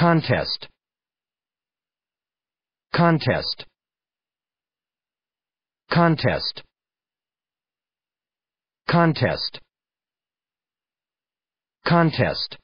contest contest contest contest contest